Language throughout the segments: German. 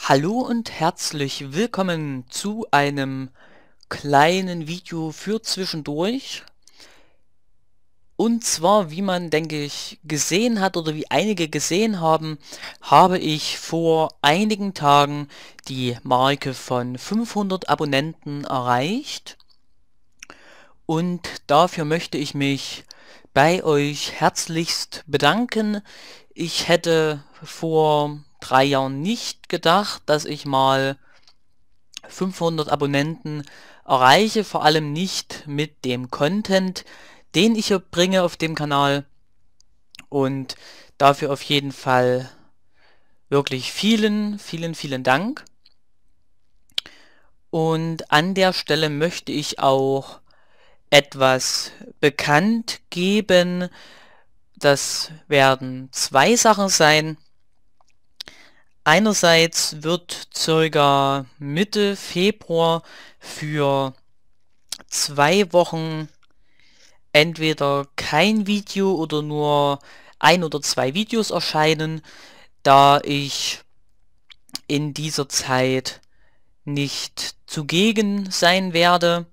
Hallo und herzlich willkommen zu einem kleinen Video für zwischendurch. Und zwar, wie man, denke ich, gesehen hat oder wie einige gesehen haben, habe ich vor einigen Tagen die Marke von 500 Abonnenten erreicht und dafür möchte ich mich bei euch herzlichst bedanken. Ich hätte vor drei Jahren nicht gedacht, dass ich mal 500 Abonnenten erreiche, vor allem nicht mit dem Content, den ich hier bringe auf dem Kanal. Und dafür auf jeden Fall wirklich vielen, vielen, vielen Dank. Und an der Stelle möchte ich auch etwas bekannt geben. Das werden zwei Sachen sein. Einerseits wird circa Mitte Februar für zwei Wochen entweder kein Video oder nur ein oder zwei Videos erscheinen, da ich in dieser Zeit nicht zugegen sein werde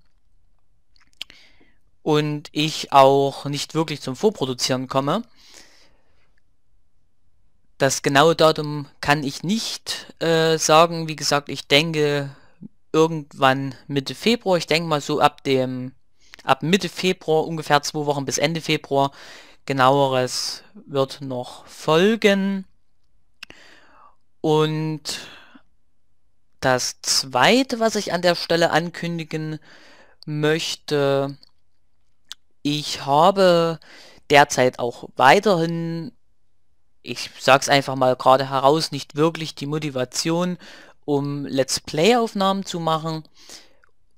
und ich auch nicht wirklich zum Vorproduzieren komme. Das genaue Datum kann ich nicht äh, sagen. Wie gesagt, ich denke irgendwann Mitte Februar. Ich denke mal so ab dem ab Mitte Februar, ungefähr zwei Wochen bis Ende Februar. Genaueres wird noch folgen. Und das zweite, was ich an der Stelle ankündigen möchte, ich habe derzeit auch weiterhin, ich sag's einfach mal gerade heraus, nicht wirklich die Motivation, um Let's Play-Aufnahmen zu machen.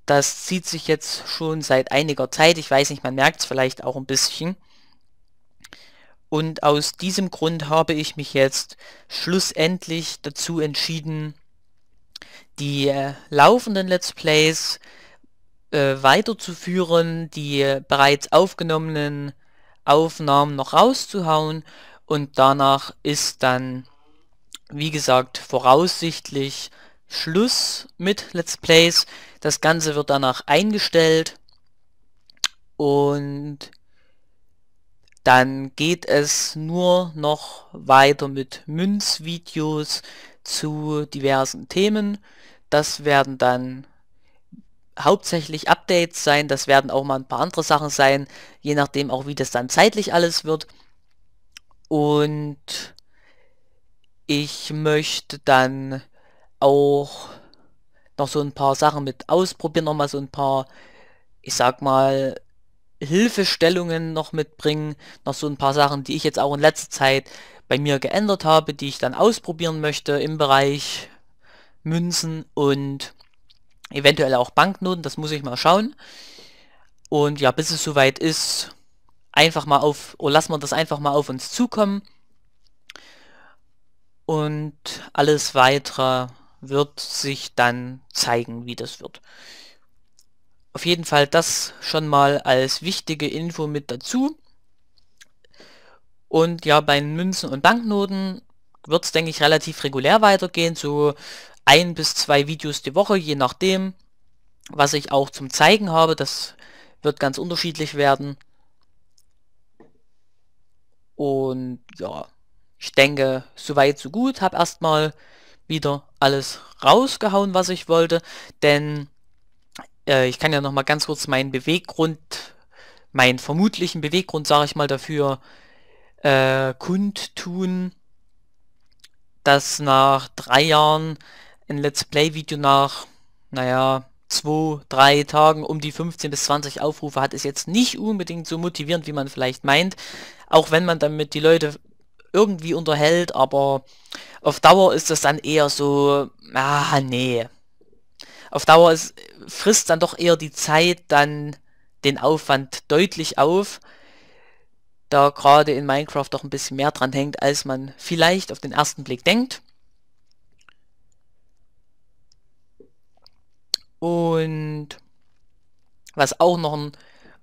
Das zieht sich jetzt schon seit einiger Zeit. Ich weiß nicht, man merkt es vielleicht auch ein bisschen. Und aus diesem Grund habe ich mich jetzt schlussendlich dazu entschieden, die äh, laufenden Let's Plays äh, weiterzuführen, die bereits aufgenommenen Aufnahmen noch rauszuhauen und danach ist dann, wie gesagt, voraussichtlich Schluss mit Let's Plays. Das Ganze wird danach eingestellt und dann geht es nur noch weiter mit Münzvideos zu diversen Themen. Das werden dann hauptsächlich Updates sein, das werden auch mal ein paar andere Sachen sein, je nachdem auch wie das dann zeitlich alles wird. Und ich möchte dann auch noch so ein paar Sachen mit ausprobieren, noch mal so ein paar, ich sag mal, Hilfestellungen noch mitbringen, noch so ein paar Sachen, die ich jetzt auch in letzter Zeit bei mir geändert habe, die ich dann ausprobieren möchte im Bereich Münzen und Eventuell auch Banknoten, das muss ich mal schauen. Und ja, bis es soweit ist, einfach mal auf, oder lassen wir das einfach mal auf uns zukommen. Und alles weitere wird sich dann zeigen, wie das wird. Auf jeden Fall das schon mal als wichtige Info mit dazu. Und ja, bei Münzen und Banknoten wird es, denke ich, relativ regulär weitergehen. So ein bis zwei Videos die Woche, je nachdem, was ich auch zum Zeigen habe. Das wird ganz unterschiedlich werden. Und ja, ich denke, soweit so gut. Habe erstmal wieder alles rausgehauen, was ich wollte. Denn äh, ich kann ja noch mal ganz kurz meinen Beweggrund, meinen vermutlichen Beweggrund, sage ich mal, dafür äh, kundtun, dass nach drei Jahren ein Let's Play-Video nach, naja, zwei, drei Tagen um die 15 bis 20 Aufrufe hat, ist jetzt nicht unbedingt so motivierend, wie man vielleicht meint. Auch wenn man damit die Leute irgendwie unterhält, aber auf Dauer ist das dann eher so, ah nee. Auf Dauer ist, frisst dann doch eher die Zeit dann den Aufwand deutlich auf, da gerade in Minecraft doch ein bisschen mehr dran hängt, als man vielleicht auf den ersten Blick denkt. Und was auch noch ein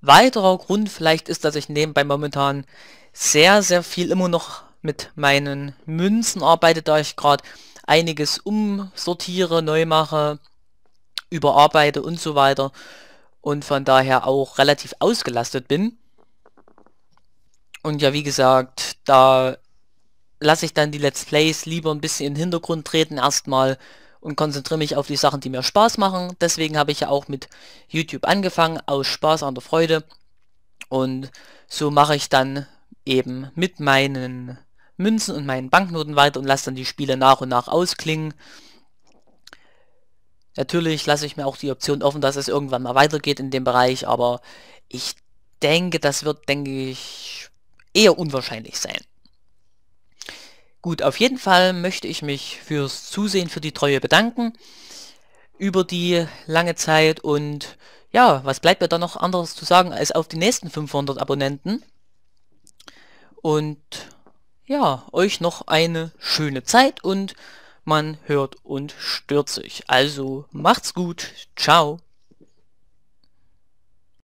weiterer Grund vielleicht ist, dass ich nebenbei momentan sehr, sehr viel immer noch mit meinen Münzen arbeite, da ich gerade einiges umsortiere, neu mache, überarbeite und so weiter und von daher auch relativ ausgelastet bin. Und ja, wie gesagt, da lasse ich dann die Let's Plays lieber ein bisschen in den Hintergrund treten erstmal und konzentriere mich auf die Sachen, die mir Spaß machen. Deswegen habe ich ja auch mit YouTube angefangen, aus Spaß an der Freude. Und so mache ich dann eben mit meinen Münzen und meinen Banknoten weiter und lasse dann die Spiele nach und nach ausklingen. Natürlich lasse ich mir auch die Option offen, dass es irgendwann mal weitergeht in dem Bereich, aber ich denke, das wird, denke ich, eher unwahrscheinlich sein. Gut, auf jeden Fall möchte ich mich fürs Zusehen, für die Treue bedanken über die lange Zeit und ja, was bleibt mir da noch anderes zu sagen als auf die nächsten 500 Abonnenten. Und ja, euch noch eine schöne Zeit und man hört und stört sich. Also macht's gut, ciao.